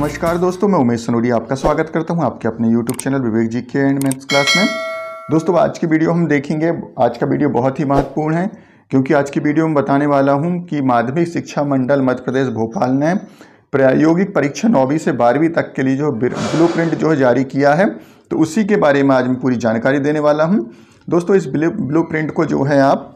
नमस्कार दोस्तों मैं उमेश सनोरी आपका स्वागत करता हूं आपके अपने YouTube चैनल विवेक जी के एंड मैथ्स क्लास में दोस्तों आज की वीडियो हम देखेंगे आज का वीडियो बहुत ही महत्वपूर्ण है क्योंकि आज की वीडियो में बताने वाला हूं कि माध्यमिक शिक्षा मंडल मध्य प्रदेश भोपाल ने प्रायोगिक परीक्षा नौवीं से बारहवीं तक के लिए जो ब्लू प्रिंट जो है जारी किया है तो उसी के बारे में आज मैं पूरी जानकारी देने वाला हूँ दोस्तों इस ब्लू प्रिंट को जो है आप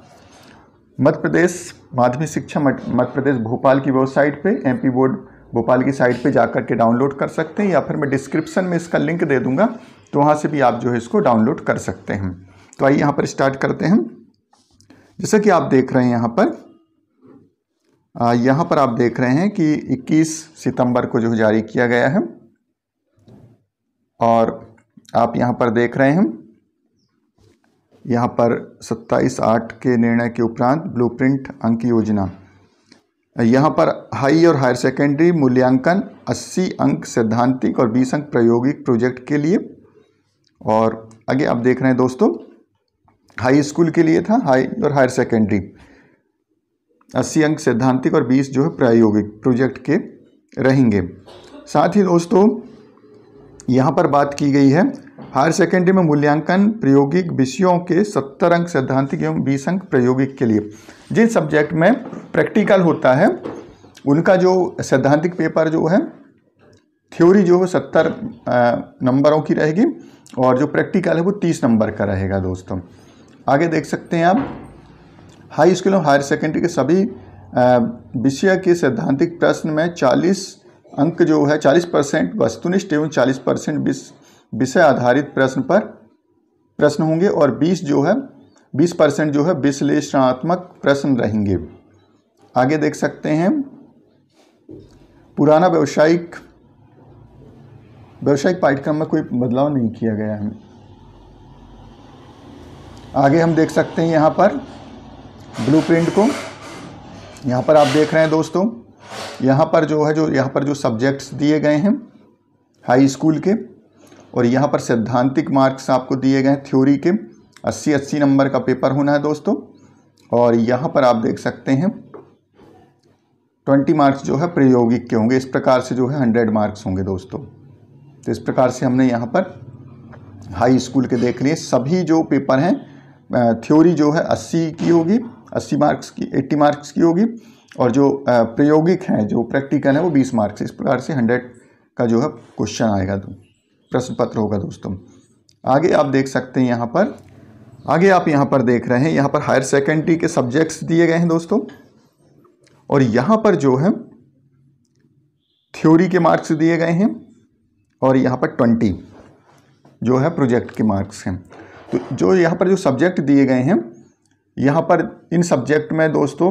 मध्य प्रदेश माध्यमिक शिक्षा मध्य प्रदेश भोपाल की वेबसाइट पर एम बोर्ड भोपाल की साइट पे जा कर के डाउनलोड कर सकते हैं या फिर मैं डिस्क्रिप्शन में इसका लिंक दे दूंगा तो वहाँ से भी आप जो है इसको डाउनलोड कर सकते हैं तो आइए यहाँ पर स्टार्ट करते हैं जैसा कि आप देख रहे हैं यहाँ पर यहाँ पर आप देख रहे हैं कि 21 सितंबर को जो है जारी किया गया है और आप यहाँ पर देख रहे हैं यहाँ पर सत्ताईस आठ के निर्णय के उपरांत ब्लूप्रिंट अंक योजना यहाँ पर हाई और हायर सेकेंडरी मूल्यांकन 80 अंक सैद्धांतिक और 20 अंक प्रायोगिक प्रोजेक्ट के लिए और आगे आप देख रहे हैं दोस्तों हाई स्कूल के लिए था हाई और हायर सेकेंडरी 80 अंक सैद्धांतिक और 20 जो है प्रायोगिक प्रोजेक्ट के रहेंगे साथ ही दोस्तों यहाँ पर बात की गई है हायर सेकेंडरी में मूल्यांकन प्रायोगिक विषयों के सत्तर अंक सैद्धांतिक एवं बीस अंक प्रायोगिक के लिए जिन सब्जेक्ट में प्रैक्टिकल होता है उनका जो सैद्धांतिक पेपर जो है थ्योरी जो है सत्तर नंबरों की रहेगी और जो प्रैक्टिकल है वो तीस नंबर का रहेगा दोस्तों आगे देख सकते हैं आप हाई स्कूल और हायर सेकेंडरी के सभी विषय के सैद्धांतिक प्रश्न में चालीस अंक जो है चालीस परसेंट वस्तुनिष्ठ एवं चालीस परसेंट विषय आधारित प्रश्न पर प्रश्न होंगे और 20 जो है 20 परसेंट जो है विश्लेषणात्मक प्रश्न रहेंगे आगे देख सकते हैं पुराना व्यवसायिक व्यवसायिक पाठ्यक्रम में कोई बदलाव नहीं किया गया है आगे हम देख सकते हैं यहाँ पर ब्लूप्रिंट को यहाँ पर आप देख रहे हैं दोस्तों यहाँ पर जो है जो यहाँ पर जो सब्जेक्ट्स दिए गए हैं हाई स्कूल के और यहाँ पर सैद्धांतिक मार्क्स आपको दिए गए हैं थ्योरी के अस्सी अस्सी नंबर का पेपर होना है दोस्तों और यहाँ पर आप देख सकते हैं ट्वेंटी मार्क्स जो है प्रयोगिक के होंगे इस प्रकार से जो है हंड्रेड मार्क्स होंगे दोस्तों तो इस प्रकार से हमने यहाँ पर हाई स्कूल के देख लिए सभी जो पेपर हैं थ्योरी जो है अस्सी की होगी अस्सी मार्क्स की एट्टी मार्क्स की होगी और जो प्रायोगिक हैं जो प्रैक्टिकल है वो बीस मार्क्स इस प्रकार से हंड्रेड का जो है क्वेश्चन आएगा तो प्रश्न पत्र होगा दोस्तों आगे आप देख सकते हैं यहाँ पर आगे आप यहाँ पर देख रहे हैं यहाँ पर हायर सेकेंडरी के सब्जेक्ट्स दिए गए हैं दोस्तों और यहाँ पर जो है थ्योरी के मार्क्स दिए गए हैं और यहाँ पर ट्वेंटी जो है प्रोजेक्ट के मार्क्स हैं तो जो यहाँ पर जो सब्जेक्ट दिए गए हैं यहाँ पर इन सब्जेक्ट में दोस्तों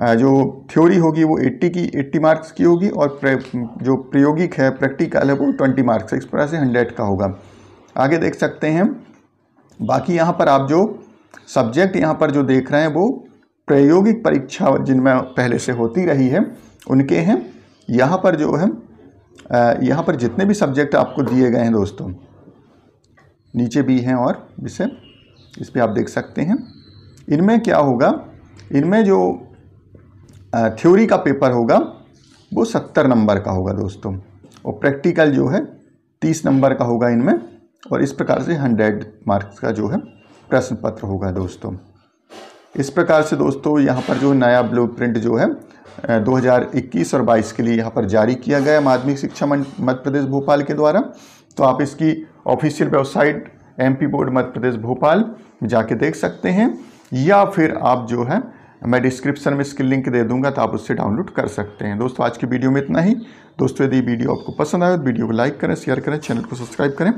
जो थ्योरी होगी वो 80 की 80 मार्क्स की होगी और जो प्रायोगिक है प्रैक्टिकल है वो 20 मार्क्स इस तरह से 100 का होगा आगे देख सकते हैं बाकी यहाँ पर आप जो सब्जेक्ट यहाँ पर जो देख रहे हैं वो प्रायोगिक परीक्षा जिनमें पहले से होती रही है उनके हैं यहाँ पर जो है यहाँ पर जितने भी सब्जेक्ट आपको दिए गए हैं दोस्तों नीचे भी हैं और विषय इस पर आप देख सकते हैं इनमें क्या होगा इनमें जो थ्योरी का पेपर होगा वो सत्तर नंबर का होगा दोस्तों और प्रैक्टिकल जो है तीस नंबर का होगा इनमें और इस प्रकार से हंड्रेड मार्क्स का जो है प्रश्न पत्र होगा दोस्तों इस प्रकार से दोस्तों यहाँ पर जो नया ब्लू प्रिंट जो है 2021 और 22 के लिए यहाँ पर जारी किया गया माध्यमिक शिक्षा मध्य प्रदेश भोपाल के द्वारा तो आप इसकी official website MP board Madhya Pradesh Bhopal जाके देख सकते हैं या फिर आप जो है मैं डिस्क्रिप्शन में इसकी लिंक दे दूंगा तो आप उससे डाउनलोड कर सकते हैं दोस्तों आज की वीडियो में इतना ही दोस्तों यदि वीडियो आपको पसंद आए तो वीडियो को लाइक करें शेयर करें चैनल को सब्सक्राइब करें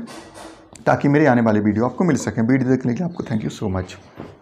ताकि मेरे आने वाले वीडियो आपको मिल सकें वीडियो देखने के लिए आपको थैंक यू सो मच